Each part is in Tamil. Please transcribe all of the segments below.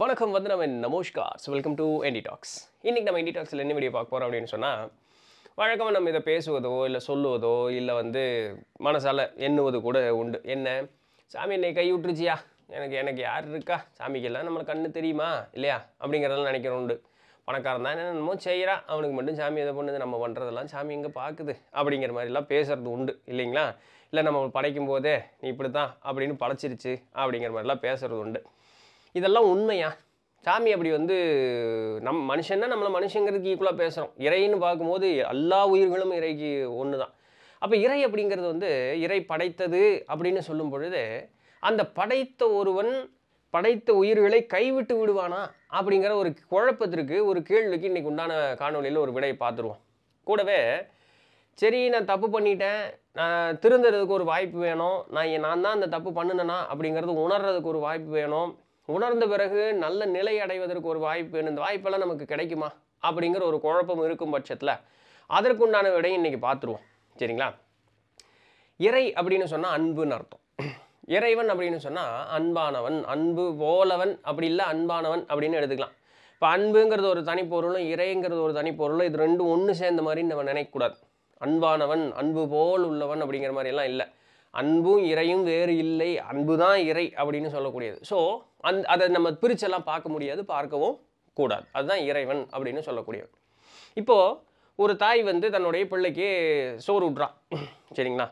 வணக்கம் வந்து நம்ம நமோஷ்கார் வெல்கம் டு என்டி டாக்ஸ் இன்றைக்கி நம்ம என்டி டாக்ஸில் என்ன வீடியோ பார்க்க போகிறோம் அப்படின்னு சொன்னால் வழக்கமாக நம்ம இதை பேசுவதோ இல்லை சொல்லுவதோ இல்லை வந்து மனசால் எண்ணுவது கூட உண்டு என்ன சாமி என்னை கை விட்டுருச்சியா எனக்கு எனக்கு யார் இருக்கா சாமிக்கு எல்லாம் நம்மளுக்கு கண்ணு தெரியுமா இல்லையா அப்படிங்கிறதெல்லாம் நினைக்கிறோம் உண்டு பணக்காரன் தான் என்னென்னமோ செய்கிறான் அவனுக்கு மட்டும் சாமி எதை பண்ணுது நம்ம பண்ணுறதெல்லாம் சாமி இங்கே பார்க்குது அப்படிங்கிற மாதிரிலாம் பேசுகிறது உண்டு இல்லைங்களா இல்லை நம்ம படைக்கும் போதே நீ இப்படி தான் அப்படின்னு படைச்சிருச்சு அப்படிங்கிற மாதிரிலாம் பேசுகிறது உண்டு இதெல்லாம் உண்மையா சாமி அப்படி வந்து நம் மனுஷன்னா நம்மளை மனுஷங்கிறதுக்கு ஈக்குவலாக பேசுகிறோம் இறைன்னு பார்க்கும்போது எல்லா உயிர்களும் இறைக்கு ஒன்று தான் அப்போ இறை அப்படிங்கிறது வந்து இறை படைத்தது அப்படின்னு சொல்லும் பொழுது அந்த படைத்த ஒருவன் படைத்த உயிர்களை கைவிட்டு விடுவானா அப்படிங்கிற ஒரு குழப்பத்திற்கு ஒரு கேள்விக்கு இன்றைக்கி உண்டான காணொலியில் ஒரு விடையை பார்த்துருவோம் கூடவே சரி நான் தப்பு பண்ணிட்டேன் நான் திருந்துறதுக்கு ஒரு வாய்ப்பு வேணும் நான் நான் தான் அந்த தப்பு பண்ணினேனா அப்படிங்கிறது உணர்றதுக்கு ஒரு வாய்ப்பு வேணும் உணர்ந்த பிறகு நல்ல நிலை அடைவதற்கு ஒரு வாய்ப்பு இந்த வாய்ப்பெல்லாம் நமக்கு கிடைக்குமா அப்படிங்கிற ஒரு குழப்பம் இருக்கும் பட்சத்தில் அதற்குண்டான விடையும் இன்றைக்கி பார்த்துருவோம் சரிங்களா இறை அப்படின்னு சொன்னால் அன்புன்னு அர்த்தம் இறைவன் அப்படின்னு சொன்னால் அன்பானவன் அன்பு போலவன் அப்படி இல்லை அன்பானவன் அப்படின்னு எடுத்துக்கலாம் இப்போ அன்புங்கிறது ஒரு தனிப்பொருளும் இறைங்கிறது ஒரு தனிப்பொருளும் இது ரெண்டும் ஒன்று சேர்ந்த மாதிரி நம்ம நினைக்கக்கூடாது அன்பானவன் அன்பு போல் உள்ளவன் அப்படிங்கிற மாதிரியெல்லாம் இல்லை அன்பும் இறையும் வேறு இல்லை அன்பு தான் இறை அப்படின்னு சொல்லக்கூடியது ஸோ அந் அதை நம்ம பிரிச்செல்லாம் பார்க்க முடியாது பார்க்கவும் கூடாது அதுதான் இறைவன் அப்படின்னு சொல்லக்கூடியவன் இப்போது ஒரு தாய் வந்து தன்னுடைய பிள்ளைக்கு சோறு விட்றான் சரிங்களா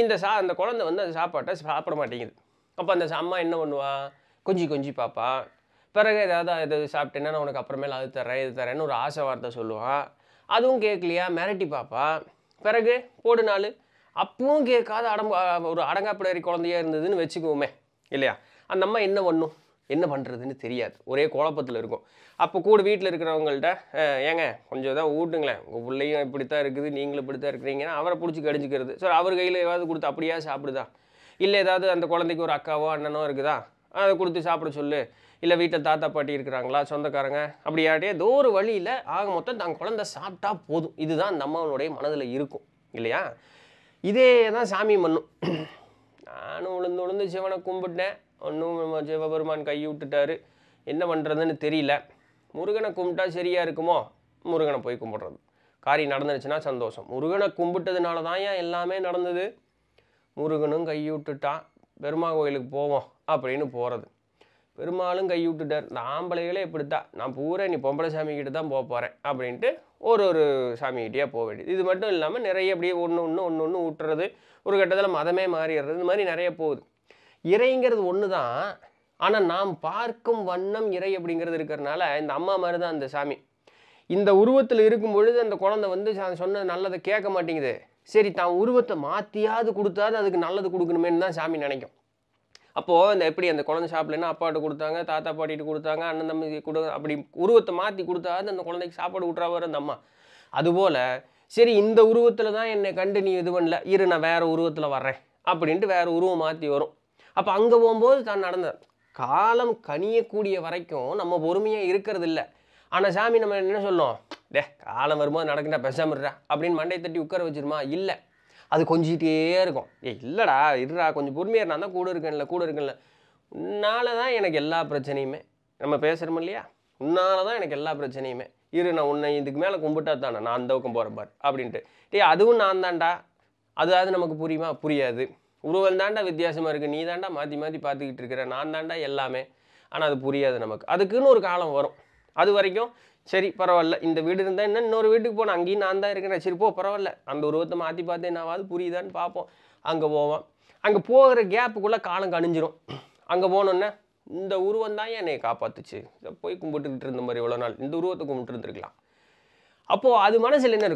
இந்த சா அந்த குழந்தை வந்து அந்த சாப்பாட்டை சாப்பிட மாட்டேங்குது அப்போ அந்த அம்மா என்ன பண்ணுவா கொஞ்சி கொஞ்சி பார்ப்பா பிறகு ஏதாவது இது சாப்பிட்டேன்னா நான் உனக்கு அப்புறமேல அது தரேன் இது தரேன்னு ஒரு ஆசை வார்த்தை சொல்லுவான் அதுவும் கேட்கலையா மிரட்டி பார்ப்பா பிறகு போடு நாள் அப்பவும் கேட்காத அடம்பு ஒரு அடங்காப்பிடறி குழந்தையாக இருந்ததுன்னு வச்சுக்குவோமே இல்லையா அந்த அம்மா என்ன பண்ணும் என்ன பண்ணுறதுன்னு தெரியாது ஒரே குழப்பத்தில் இருக்கும் அப்போ கூட வீட்டில் இருக்கிறவங்கள்ட்ட ஏங்க கொஞ்சம் தான் ஊட்டுங்களேன் உங்கள் பிள்ளையும் இப்படி தான் இருக்குது நீங்களும் இப்படி தான் இருக்கிறீங்கன்னா அவரை பிடிச்சி கடிஞ்சிக்கிறது சரி அவர் கையில் ஏதாவது கொடுத்து அப்படியா சாப்பிடுதா இல்லை ஏதாவது அந்த குழந்தைக்கு ஒரு அக்காவோ அண்ணனோ இருக்குதா அதை கொடுத்து சாப்பிட சொல்லு இல்லை வீட்டில் தாத்தா பாட்டி இருக்கிறாங்களா சொந்தக்காரங்க அப்படியாட்டே ஏதோ ஒரு வழியில் ஆக மொத்தம் தன் குழந்தை சாப்பிட்டா போதும் இதுதான் அந்த மனதில் இருக்கும் இல்லையா இதே தான் சாமி மண்ணும் நானும் உளுந்து உளுந்து சிவனை கும்பிட்டேன் ஒன்றும் சிவபெருமான் கை விட்டுட்டாரு என்ன பண்ணுறதுன்னு தெரியல முருகனை கும்பிட்டா சரியாக இருக்குமோ முருகனை போய் கும்பிட்றது காரியம் நடந்துருச்சுன்னா சந்தோஷம் முருகனை கும்பிட்டதுனால தான் ஏன் எல்லாமே நடந்தது முருகனும் கையூட்டுட்டான் பெருமா கோயிலுக்கு போவோம் அப்படின்னு போகிறது பெருமாளும் கையூட்டுட்டார் இந்த ஆம்பளைகளே இப்படித்தா நான் பூரா நீ பொம்பளை சாமிக்கிட்ட தான் போக போகிறேன் அப்படின்ட்டு ஒரு ஒரு சாமிக்கிட்டேயே போக வேண்டியது இது மட்டும் இல்லாமல் நிறைய அப்படியே ஒன்று ஒன்று ஒன்று ஒன்று ஊட்டுறது ஒரு கட்டத்தில் மதமே மாறிடுறது இந்த மாதிரி நிறைய போகுது இறைங்கிறது ஒன்று தான் ஆனால் நாம் பார்க்கும் வண்ணம் இறை அப்படிங்கிறது இருக்கிறனால இந்த அம்மா மாதிரி தான் அந்த சாமி இந்த உருவத்தில் இருக்கும் பொழுது அந்த குழந்தை வந்து சொன்ன நல்லதை கேட்க மாட்டேங்குது சரி தான் உருவத்தை மாற்றியாவது கொடுத்தாது அதுக்கு நல்லது கொடுக்கணுமேனு தான் சாமி நினைக்கும் அப்போது இந்த எப்படி அந்த குழந்தை ஷாப்லன்னா அப்பாட்டு கொடுத்தாங்க தாத்தா பாட்டிகிட்டு கொடுத்தாங்க அண்ணன் தம்பி கொடு அப்படி உருவத்தை மாற்றி கொடுத்தாது அந்த குழந்தைக்கு சாப்பாடு விட்றாவது அந்த அம்மா அதுபோல் சரி இந்த உருவத்தில் தான் என்னை கண்டு நீ இது பண்ணல இரு நான் வேறு உருவத்தில் வர்றேன் அப்படின்ட்டு வேறு உருவம் மாற்றி வரும் அப்போ அங்கே போகும்போது தான் நடந்தேன் காலம் கனியக்கூடிய வரைக்கும் நம்ம பொறுமையாக இருக்கிறது இல்லை ஆனால் சாமி நம்ம என்ன சொல்லணும் டே காலம் வரும்போது நடக்கிட்டா பெசாமிடுறா அப்படின்னு மண்டை தட்டி உட்கார வச்சிருமா இல்லை அது கொஞ்சிக்கிட்டே இருக்கும் ஏ இல்லைடா இருடா கொஞ்சம் பொறுமையாக இருந்தால் தான் கூட இருக்கேன்ல கூட இருக்கேன்ல உன்னால தான் எனக்கு எல்லா பிரச்சனையுமே நம்ம பேசுகிறோம் இல்லையா உன்னால தான் எனக்கு எல்லா பிரச்சனையுமே இரு நான் உன்னை இதுக்கு மேலே கும்பிட்டா தானே நான் அந்த பக்கம் போகிறேன் பார் அப்படின்ட்டு டே அதுவும் நான் தான்டா அதாவது நமக்கு புரியுமா புரியாது உருவம் தாண்டா வித்தியாசமாக இருக்குது நீ தாண்டா மாற்றி மாற்றி பார்த்துக்கிட்டு இருக்கிற நான் தாண்டா எல்லாமே ஆனால் அது புரியாது நமக்கு அதுக்குன்னு ஒரு காலம் வரும் அது வரைக்கும் சரி பரவாயில்ல இந்த வீடு இருந்தால் என்ன இன்னொரு வீட்டுக்கு போனேன் அங்கேயும் நான் தான் இருக்கிறேன் சரி போ பரவாயில்ல அந்த உருவத்தை மாற்றி பார்த்து என்னாவது புரியுதான்னு பார்ப்போம் அங்கே போவோம் அங்கே போகிற கேப்புக்குள்ளே காலம் கணிஞ்சிரும் அங்கே போனோன்னே இந்த உருவம் தான் என்னை இதை போய் கும்பிட்டுக்கிட்டு இருந்த மாதிரி இவ்வளோ நாள் இந்த உருவத்தை கும்பிட்டு அப்போது அது மனசில் என்ன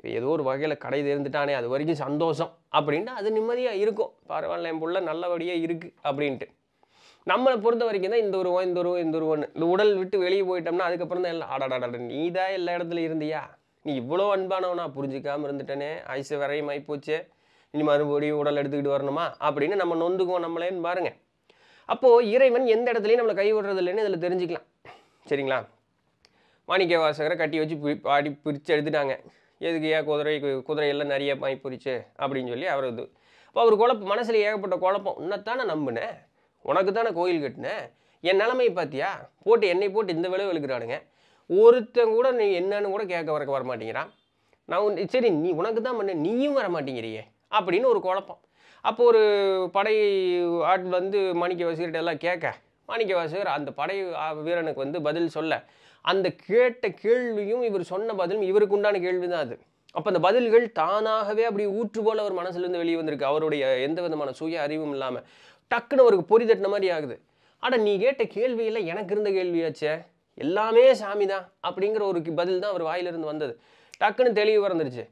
இது ஏதோ ஒரு வகையில் கடை தேர்ந்துட்டானே அது வரைக்கும் சந்தோஷம் அப்படின்ட்டு அது நிம்மதியாக இருக்கும் பரவாயில்ல என் பிள்ளை நல்லபடியாக இருக்குது அப்படின்ட்டு நம்மளை பொறுத்த வரைக்கும் தான் இந்த உருவம் இந்த உருவம் இந்த உருவன்னு இந்த உடல் விட்டு வெளியே போயிட்டோம்னா அதுக்கப்புறம் தான் எல்லாம் ஆடாடாடா நீ தான் எல்லா இடத்துல இருந்தியா நீ இவ்வளோ அன்பானவனா புரிஞ்சிக்காமல் இருந்துட்டேனே ஐசு வரையும் ஆகிப்போச்சே இனி மறுபடியும் உடல் எடுத்துக்கிட்டு வரணுமா அப்படின்னு நம்ம நொந்துக்குவோம் நம்மளேன்னு பாருங்கள் அப்போது இறைவன் எந்த இடத்துலையும் நம்மளை கைவிடுறதில்லைன்னு இதில் தெரிஞ்சுக்கலாம் சரிங்களா மாணிக்க வாசகரை கட்டி வச்சு பாடி பிரித்து எடுத்துட்டாங்க எதுக்கு ஏன் குதிரை குதிரையெல்லாம் நிறைய பாய் பிரிச்சு அப்படின்னு சொல்லி அவர் இது இப்போ அவர் குழப்பம் மனசில் ஏகப்பட்ட குழப்பம் உன்னைத்தானே நம்புனேன் உனக்கு தானே கோயில் கட்டினேன் என் நிலைமை பார்த்தியா போட்டு என்னை போட்டு இந்த விளைவு இழுக்கிறானுங்க ஒருத்தன் கூட நீ என்னன்னு கூட கேட்க வரக்க வரமாட்டேங்கிறான் நான் சரி நீ உனக்கு தான் பண்ண நீயும் வரமாட்டேங்கிறியே அப்படின்னு ஒரு குழப்பம் அப்போ ஒரு படை ஆட் வந்து மாணிக்க வாசகர்கிட்ட எல்லாம் கேட்க மாணிக்க வாசகர் அந்த படை வீரனுக்கு வந்து பதில் சொல்ல அந்த கேட்ட கேள்வியும் இவர் சொன்ன பதிலும் இவருக்கு உண்டான கேள்வி தான் அது அப்போ அந்த பதில்கள் தானாகவே அப்படி ஊற்று போல் அவர் மனசுலேருந்து வெளியே வந்திருக்கு அவருடைய எந்த விதமான சுய அறிவும் இல்லாமல் டக்குன்னு அவருக்கு பொறி தட்டின மாதிரி ஆகுது ஆனால் நீ கேட்ட கேள்வியில் எனக்கு இருந்த கேள்வியாச்சே எல்லாமே சாமி தான் அப்படிங்கிற ஒரு பதில் தான் அவர் வாயிலிருந்து வந்தது டக்குன்னு தெளிவு வந்துருச்சு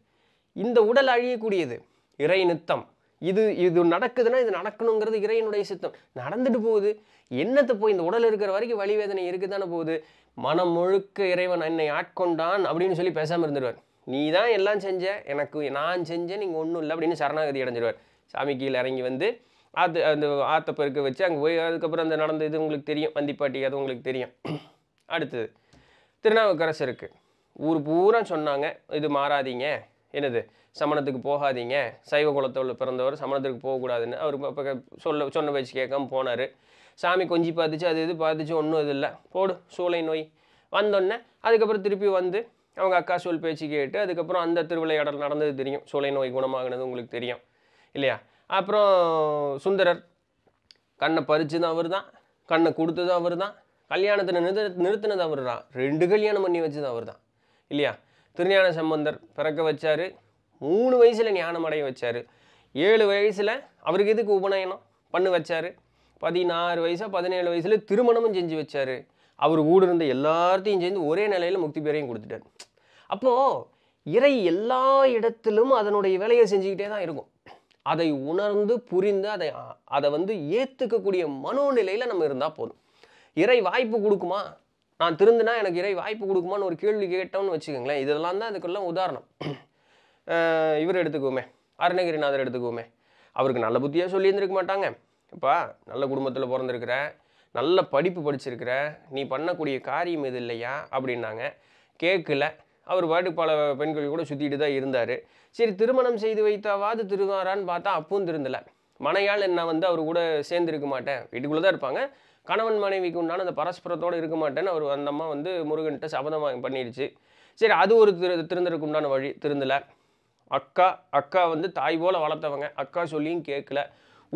இந்த உடல் அழியக்கூடியது இறை நித்தம் இது இது நடக்குதுன்னா இது நடக்கணுங்கிறது இறையனுடைய சித்தம் நடந்துட்டு போகுது என்னத்தை போய் இந்த உடல் இருக்கிற வரைக்கும் வழிவேதனை இருக்குதானே தானே போகுது மனம் முழுக்க இறைவன் என்னை ஆட்கொண்டான் அப்படின்னு சொல்லி பேசாமல் இருந்துருவார் நீ தான் எல்லாம் செஞ்ச எனக்கு நான் செஞ்சேன் நீங்கள் ஒன்றும் இல்லை அப்படின்னு சரணாகதி அடைஞ்சிருவார் சாமி கீழே இறங்கி வந்து ஆத்து அந்த ஆற்ற பெருக்க வச்சு அங்கே போய் அதுக்கப்புறம் அந்த நடந்த இது உங்களுக்கு தெரியும் வந்திப்பாட்டி அது உங்களுக்கு தெரியும் அடுத்தது திருநாவுக்கரசருக்கு ஊர் பூரா சொன்னாங்க இது மாறாதீங்க என்னது சமணத்துக்கு போகாதீங்க சைவ குலத்தில் பிறந்தவர் சமணத்துக்கு போகக்கூடாதுன்னு அவர் இப்போ சொல்ல சொன்ன வச்சு கேட்காம போனார் சாமி கொஞ்சி பார்த்துச்சு அது இது பார்த்துச்சு ஒன்றும் இது இல்லை போடு சூளை நோய் வந்தோடனே அதுக்கப்புறம் திருப்பி வந்து அவங்க அக்கா சொல் பேச்சு கேட்டு அதுக்கப்புறம் அந்த திருவிளையாடல் நடந்தது தெரியும் சூளை நோய் குணமாகினது உங்களுக்கு தெரியும் இல்லையா அப்புறம் சுந்தரர் கண்ணை பறிச்சதும் அவர் தான் கண்ணை கொடுத்தது அவர் தான் கல்யாணத்தை நிறுத்த நிறுத்தினது அவர் தான் ரெண்டு கல்யாணம் பண்ணி வச்சது அவர் தான் இல்லையா திருஞான சம்பந்தர் பிறக்க வச்சார் மூணு வயசில் ஞானம் அடைய வச்சார் ஏழு வயசில் அவருக்கு எதுக்கு உபநயனம் பண்ணு வச்சார் பதினாறு வயசாக பதினேழு வயசில் திருமணமும் செஞ்சு வச்சார் அவர் ஊடு இருந்த எல்லாத்தையும் சேர்ந்து ஒரே நிலையில் முக்தி பேரையும் கொடுத்துட்டார் அப்போது இறை எல்லா இடத்திலும் அதனுடைய வேலையை செஞ்சுக்கிட்டே தான் இருக்கும் அதை உணர்ந்து புரிந்து அதை அதை வந்து ஏற்றுக்கக்கூடிய மனோநிலையில் நம்ம இருந்தால் போதும் இறை வாய்ப்பு கொடுக்குமா நான் திருந்துனா எனக்கு இறை வாய்ப்பு கொடுக்குமான்னு ஒரு கேள்வி கேட்டோம்னு வச்சுக்கோங்களேன் இதெல்லாம் தான் அதுக்கெல்லாம் உதாரணம் இவர் எடுத்துக்குவோமே அருணகிரிநாதர் எடுத்துக்குவோமே அவருக்கு நல்ல புத்தியாக சொல்லியிருந்திருக்க மாட்டாங்க அப்பா நல்ல குடும்பத்தில் பிறந்திருக்கிற நல்ல படிப்பு படிச்சிருக்கிற நீ பண்ணக்கூடிய காரியம் இது இல்லையா அப்படின்னாங்க கேட்கல அவர் பாட்டு பல பெண்கள் கூட சுற்றிட்டு தான் இருந்தார் சரி திருமணம் செய்து வைத்தாவாது திருவாரான்னு பார்த்தா அப்பவும் திருந்தலை மனையால் என்ன வந்து அவர் கூட சேர்ந்து இருக்க மாட்டேன் வீட்டுக்குள்ளே தான் இருப்பாங்க கணவன் மனைவிக்கு உண்டான அந்த பரஸ்பரத்தோடு இருக்க மாட்டேன்னு அவர் அந்த அம்மா வந்து முருகன்கிட்ட சபதமாக பண்ணிடுச்சு சரி அது ஒரு திரு திருந்தருக்கு உண்டான வழி திருந்தலை அக்கா அக்கா வந்து தாய் போல் வளர்த்தவங்க அக்கா சொல்லியும் கேட்கல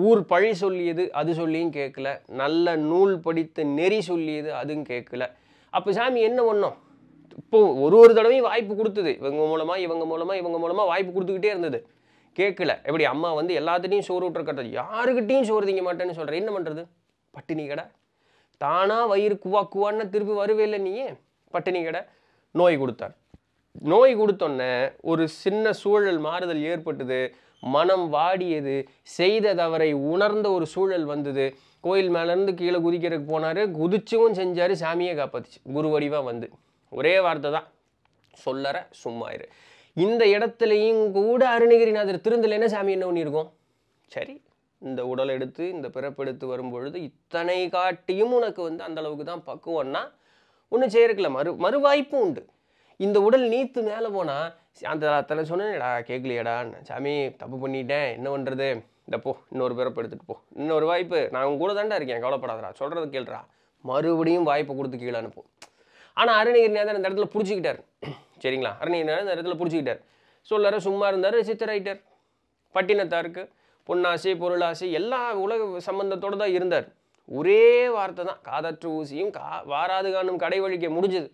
ஊர் பழி சொல்லியது அது சொல்லியும் கேட்கல நல்ல நூல் படித்த நெறி சொல்லியது அதுவும் கேட்கல அப்போ சாமி என்ன ஒன்றும் இப்போ ஒரு ஒரு தடவையும் வாய்ப்பு கொடுத்தது இவங்க மூலமாக இவங்க மூலமாக இவங்க மூலமாக வாய்ப்பு கொடுத்துக்கிட்டே இருந்தது கேட்கல எப்படி அம்மா வந்து எல்லாத்துட்டையும் சோறு விட்டுருக்கிறது யாருக்கிட்டையும் சோறு திங்க மாட்டேன்னு சொல்கிறேன் என்ன பண்ணுறது பட்டினி கடை தானாக வயிறு குவா குவான்னு திருப்பி வருவே இல்லை நீயே பட்டினி கடை நோய் கொடுத்தார் நோய் கொடுத்தோன்னே ஒரு சின்ன சூழல் மாறுதல் ஏற்பட்டது மனம் வாடியது செய்த தவறை உணர்ந்த ஒரு சூழல் வந்தது கோயில் மேலேருந்து கீழே குதிக்கிறதுக்கு போனார் குதிச்சவும் செஞ்சார் சாமியை காப்பாத்துச்சு குரு வடிவாக வந்து ஒரே வார்த்தை தான் சொல்லற சும்மாயிரு இந்த இடத்துலையும் கூட அருணகிரிநாதர் திருந்தலைன்னா சாமி என்ன இருக்கும் சரி இந்த உடல் எடுத்து இந்த பிறப்பெடுத்து வரும்பொழுது இத்தனை காட்டியும் உனக்கு வந்து அந்தளவுக்கு தான் பக்குவம்னா ஒன்றும் செய்யறதுல மறு மறுவாய்ப்பும் உண்டு இந்த உடல் நீத்து மேலே போனால் அந்த தலை சொன்னேன்டா கேட்கலையடா சாமி தப்பு பண்ணிட்டேன் என்ன பண்ணுறது இந்த போ இன்னொரு பிறப்பு எடுத்துகிட்டு போ இன்னொரு வாய்ப்பு நான் உங்க கூட தாண்டா இருக்கேன் கவலைப்படாதடா சொல்கிறத கேள்றா மறுபடியும் வாய்ப்பை கொடுத்து கீழே அனுப்பும் ஆனால் அருணகிரி நேதன் இந்த இடத்துல பிடிச்சிக்கிட்டார் சரிங்களா அருணகிரி நேரம் இந்த இடத்துல பிடிச்சிக்கிட்டார் சொல்லற சும்மா இருந்தார் சித்தராயிட்டார் பட்டினத்தாருக்கு பொன்னாசி பொருளாசி எல்லா உலக சம்பந்தத்தோடு தான் இருந்தார் ஒரே வார்த்தை தான் காதற்று ஊசியும் கா வாராது காணும் கடை வழிக்க முடிஞ்சது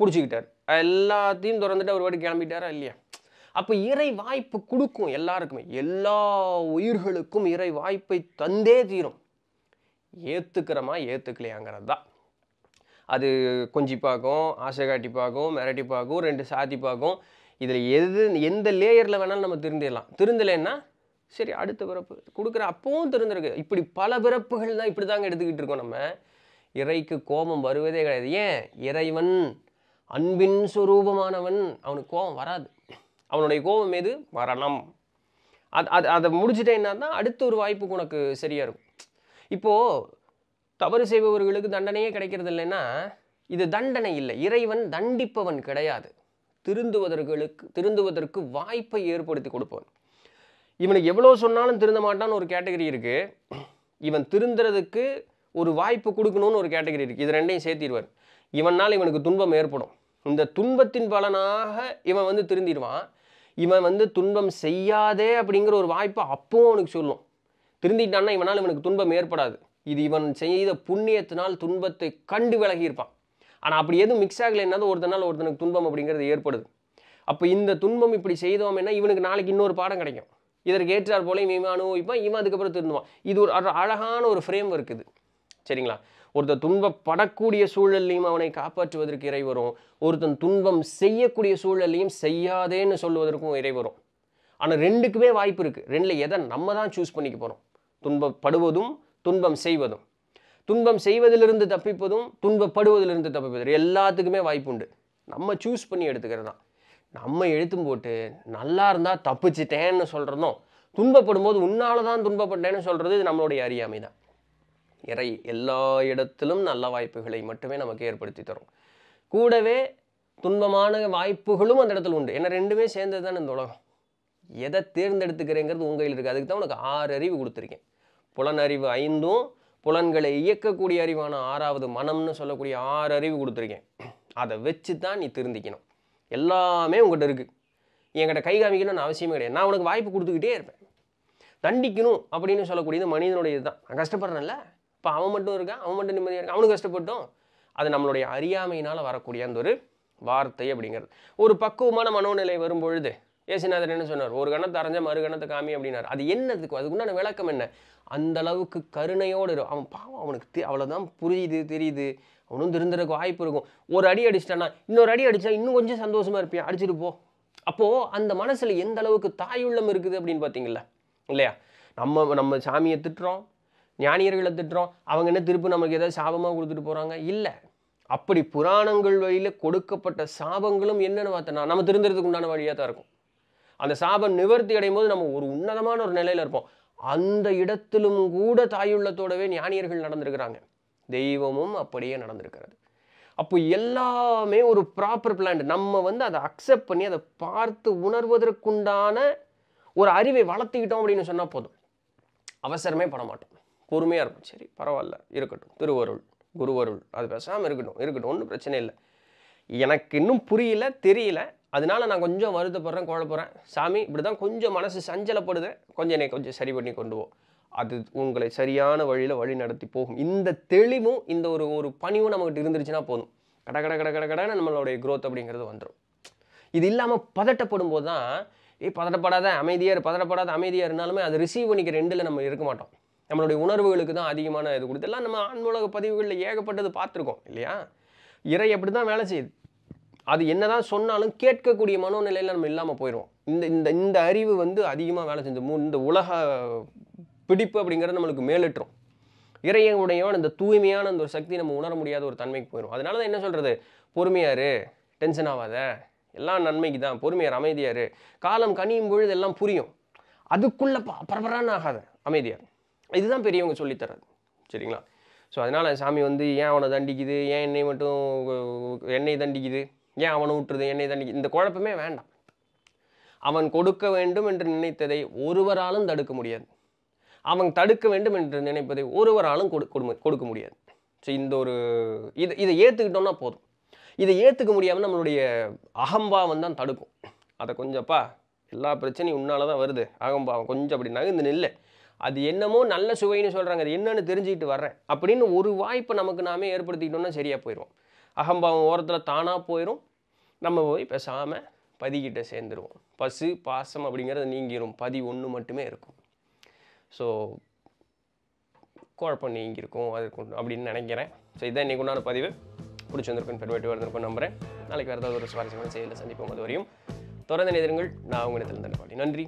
பிடிச்சிக்கிட்டார் எல்லாத்தையும் திறந்துட்டு அவர் வாட்டி கிளம்பிட்டாரா இல்லையா அப்போ இறை வாய்ப்பு கொடுக்கும் எல்லாருக்குமே எல்லா உயிர்களுக்கும் இறை வாய்ப்பை தந்தே தீரும் ஏற்றுக்கிறோமா ஏற்றுக்கலையாங்கிறது தான் அது கொஞ்சி பார்க்கும் ஆசை காட்டி பார்க்கும் மிரட்டி பார்க்கும் ரெண்டு சாத்தி பார்க்கும் இதில் எது எந்த லேயரில் வேணாலும் நம்ம திருந்திடலாம் திருந்தலைன்னா சரி அடுத்த பிறப்பு கொடுக்குற அப்பவும் திருந்திருக்கு இப்படி பல பிறப்புகள் தான் இப்படி தாங்க எடுத்துக்கிட்டு இருக்கோம் நம்ம இறைக்கு கோபம் வருவதே கிடையாது ஏன் இறைவன் அன்பின் சுரூபமானவன் அவனுக்கு கோபம் வராது அவனுடைய கோபம் எது மரணம் அது அது அதை முடிச்சுட்டேன் தான் அடுத்த ஒரு வாய்ப்பு உனக்கு சரியாக இருக்கும் இப்போது தவறு செய்பவர்களுக்கு தண்டனையே கிடைக்கிறது இல்லைன்னா இது தண்டனை இல்லை இறைவன் தண்டிப்பவன் கிடையாது திருந்துவதற்கு திருந்துவதற்கு வாய்ப்பை ஏற்படுத்தி கொடுப்பவன் இவனுக்கு எவ்வளோ சொன்னாலும் திருந்த மாட்டான்னு ஒரு கேட்டகரி இருக்குது இவன் திருந்துறதுக்கு ஒரு வாய்ப்பு கொடுக்கணும்னு ஒரு கேட்டகரி இருக்குது இது ரெண்டையும் சேர்த்திடுவார் இவனால் இவனுக்கு துன்பம் ஏற்படும் இந்த துன்பத்தின் பலனாக இவன் வந்து திருந்திடுவான் இவன் வந்து துன்பம் செய்யாதே அப்படிங்கிற ஒரு வாய்ப்பை அப்பவும் அவனுக்கு சொல்லும் திருந்திட்டான்னா இவனால் இவனுக்கு துன்பம் ஏற்படாது இது இவன் செய்த புண்ணியத்தினால் துன்பத்தை கண்டு விலகியிருப்பான் ஆனால் அப்படி எதுவும் மிக்ஸ் ஆகலை என்னது ஒருத்தனால் ஒருத்தனுக்கு துன்பம் அப்படிங்கிறது ஏற்படுது அப்போ இந்த துன்பம் இப்படி செய்தோம்னா இவனுக்கு நாளைக்கு இன்னொரு பாடம் கிடைக்கும் இதற்கு ஏற்றார் போல இவன் அனுபவிப்பான் இவன் அதுக்கப்புறம் திருந்துவான் இது ஒரு அழகான ஒரு ஃப்ரேம் இருக்குது சரிங்களா ஒருத்தன் துன்பப்படக்கூடிய சூழல்லையும் அவனை காப்பாற்றுவதற்கு இறை வரும் ஒருத்தன் துன்பம் செய்யக்கூடிய சூழல்லையும் செய்யாதேன்னு சொல்லுவதற்கும் இறை வரும் ஆனால் ரெண்டுக்குமே வாய்ப்பு இருக்குது ரெண்டில் எதை நம்ம தான் சூஸ் பண்ணிக்க போகிறோம் துன்பப்படுவதும் துன்பம் செய்வதும் துன்பம் செய்வதிலிருந்து தப்பிப்பதும் துன்பப்படுவதிலிருந்து தப்பிப்பதும் எல்லாத்துக்குமே வாய்ப்பு உண்டு நம்ம சூஸ் பண்ணி எடுத்துக்கிறது தான் நம்ம எழுத்தும் போட்டு நல்லா இருந்தால் தப்பிச்சிட்டேன்னு சொல்கிறதும் துன்பப்படும் போது உன்னால் தான் துன்பப்பட்டேன்னு சொல்கிறது நம்மளுடைய அறியாமை தான் இறை எல்லா இடத்திலும் நல்ல வாய்ப்புகளை மட்டுமே நமக்கு ஏற்படுத்தி தரும் கூடவே துன்பமான வாய்ப்புகளும் அந்த இடத்துல உண்டு என்ன ரெண்டுமே சேர்ந்தது தான் இந்த உலகம் எதை தேர்ந்தெடுத்துக்கிறேங்கிறது உங்கள் கையில் இருக்குது அதுக்கு தான் உனக்கு ஆறு அறிவு கொடுத்துருக்கேன் புலன் அறிவு ஐந்தும் புலன்களை இயக்கக்கூடிய அறிவான ஆறாவது மனம்னு சொல்லக்கூடிய ஆறு அறிவு கொடுத்துருக்கேன் அதை வச்சு தான் நீ திருந்திக்கணும் எல்லாமே உங்கள்கிட்ட இருக்குது என்கிட்ட கை காமிக்கணும்னு அவசியமே கிடையாது நான் உனக்கு வாய்ப்பு கொடுத்துக்கிட்டே இருப்பேன் தண்டிக்கணும் அப்படின்னு சொல்லக்கூடியது மனிதனுடைய இதுதான் நான் கஷ்டப்படுறேன்ல இப்போ அவன் மட்டும் இருக்கான் அவன் மட்டும் நிம்மதியாக இருக்கான் அவனுக்கு கஷ்டப்பட்டோம் அது நம்மளுடைய அறியாமையினால் வரக்கூடிய அந்த ஒரு வார்த்தை அப்படிங்கிறது ஒரு பக்குவமான மனோநிலை வரும்பொழுது ஏசுநாதர் என்ன சொன்னார் ஒரு கணத்தை அரைஞ்ச மறு கணத்தை காமி அப்படின்னார் அது என்னதுக்கு அதுக்குண்டான விளக்கம் என்ன அந்த அளவுக்கு கருணையோடு இருக்கும் அவன் பாவம் அவனுக்கு அவ்வளோதான் புரியுது தெரியுது அவனும் திருந்துறதுக்கு வாய்ப்பு இருக்கும் ஒரு அடி அடிச்சிட்டானா இன்னொரு அடி அடித்தா இன்னும் கொஞ்சம் சந்தோஷமாக இருப்பியா அடிச்சுட்டு போ அப்போது அந்த மனசில் எந்த அளவுக்கு தாயுள்ளம் இருக்குது அப்படின்னு பார்த்தீங்களா இல்லையா நம்ம நம்ம சாமியை திட்டுறோம் ஞானியர்களை திட்டுறோம் அவங்க என்ன திருப்பி நமக்கு ஏதாவது சாபமாக கொடுத்துட்டு போகிறாங்க இல்லை அப்படி புராணங்கள் வழியில் கொடுக்கப்பட்ட சாபங்களும் என்னென்னு பார்த்தனா நம்ம திருந்துறதுக்கு உண்டான வழியாக தான் இருக்கும் அந்த சாபம் நிவர்த்தி அடையும் போது நம்ம ஒரு உன்னதமான ஒரு நிலையில் இருப்போம் அந்த இடத்திலும் கூட தாயுள்ளத்தோடவே ஞானியர்கள் நடந்திருக்கிறாங்க தெய்வமும் அப்படியே நடந்திருக்கிறது அப்போ எல்லாமே ஒரு ப்ராப்பர் பிளான் நம்ம வந்து அதை அக்செப்ட் பண்ணி அதை பார்த்து உணர்வதற்குண்டான ஒரு அறிவை வளர்த்துக்கிட்டோம் அப்படின்னு சொன்னால் போதும் அவசரமே பண்ண மாட்டோம் பொறுமையாக இருக்கும் சரி பரவாயில்ல இருக்கட்டும் திருவருள் குருவருள் அது பேசாமல் இருக்கட்டும் இருக்கட்டும் ஒன்றும் பிரச்சனை இல்லை எனக்கு இன்னும் புரியல தெரியல அதனால நான் கொஞ்சம் வருத்தப்படுறேன் குழப்பறேன் சாமி இப்படி தான் கொஞ்சம் மனசு சஞ்சலப்படுது கொஞ்சம் என்னை கொஞ்சம் சரி பண்ணி கொண்டு போ அது உங்களை சரியான வழியில் வழி நடத்தி போகும் இந்த தெளிவும் இந்த ஒரு ஒரு பணிவும் நம்மகிட்ட இருந்துருச்சுன்னா போதும் கட கட கட கட கடன்னு நம்மளுடைய க்ரோத் அப்படிங்கிறது வந்துடும் இது இல்லாமல் பதட்டப்படும் போது தான் ஏ பதட்டப்படாத அமைதியாக பதட்டப்படாத அமைதியாக இருந்தாலுமே அதை ரிசீவ் பண்ணிக்கிற ரெண்டில் நம்ம இருக்க மாட்டோம் நம்மளுடைய உணர்வுகளுக்கு தான் அதிகமான இது கொடுத்து எல்லாம் நம்ம ஆன்மூலக பதிவுகளில் ஏகப்பட்டது பார்த்துருக்கோம் இல்லையா இறை அப்படி தான் வேலை செய்யுது அது என்ன தான் சொன்னாலும் கேட்கக்கூடிய மனோநிலையில் நம்ம இல்லாமல் போயிடுவோம் இந்த இந்த இந்த அறிவு வந்து அதிகமாக வேலை செஞ்சு இந்த உலக பிடிப்பு அப்படிங்கிறது நம்மளுக்கு மேலிட்டுரும் இறையனுடையவன் இந்த தூய்மையான அந்த ஒரு சக்தி நம்ம உணர முடியாத ஒரு தன்மைக்கு போயிடும் அதனால தான் என்ன சொல்கிறது பொறுமையார் டென்ஷன் ஆகாத எல்லாம் நன்மைக்கு தான் பொறுமையார் அமைதியார் காலம் கனியும் பொழுது எல்லாம் புரியும் அதுக்குள்ளே பரபரான்னு ஆகாத அமைதியார் இதுதான் பெரியவங்க சொல்லித்தராது சரிங்களா ஸோ அதனால் சாமி வந்து ஏன் அவனை தண்டிக்குது ஏன் என்னை மட்டும் என்னை தண்டிக்குது ஏன் அவனை விட்டுறது என்னை தண்டி இந்த குழப்பமே வேண்டாம் அவன் கொடுக்க வேண்டும் என்று நினைத்ததை ஒருவராலும் தடுக்க முடியாது அவன் தடுக்க வேண்டும் என்று நினைப்பதை ஒருவராலும் கொடு கொடுக்க முடியாது ஸோ இந்த ஒரு இதை இதை ஏற்றுக்கிட்டோம்னா போதும் இதை ஏற்றுக்க முடியாமல் நம்மளுடைய அகம்பாவம் தான் தடுக்கும் அதை கொஞ்சப்பா எல்லா பிரச்சனையும் உன்னால தான் வருது அகம்பாவம் கொஞ்சம் அப்படின்னாங்க இந்த நெல்லை அது என்னமோ நல்ல சுவைன்னு சொல்கிறாங்க அது என்னன்னு தெரிஞ்சுக்கிட்டு வர்றேன் அப்படின்னு ஒரு வாய்ப்பை நமக்கு நாமே ஏற்படுத்திக்கிட்டோம்னா சரியாக போயிடும் அகம்பாவம் ஓரத்தில் தானாக போயிடும் நம்ம போய் பேசாமல் பதிக்கிட்ட சேர்ந்துருவோம் பசு பாசம் அப்படிங்கிறது நீங்கிரும் பதி ஒன்று மட்டுமே இருக்கும் ஸோ குழப்பம் நீங்கியிருக்கும் அது அப்படின்னு நினைக்கிறேன் ஸோ இதான் இன்றைக்கு உண்டான பதிவு பிடிச்சிருந்திருக்கும் பெருவாட்டி வந்திருக்கும் நம்புகிறேன் நாளைக்கு வேறு ஏதாவது ஒரு சுவாரஸ்யமான செயலில் சந்திப்போம் அது வரையும் தொடர்ந்து நேதிரங்கள் நான் உங்களிடத்தில் நன்றி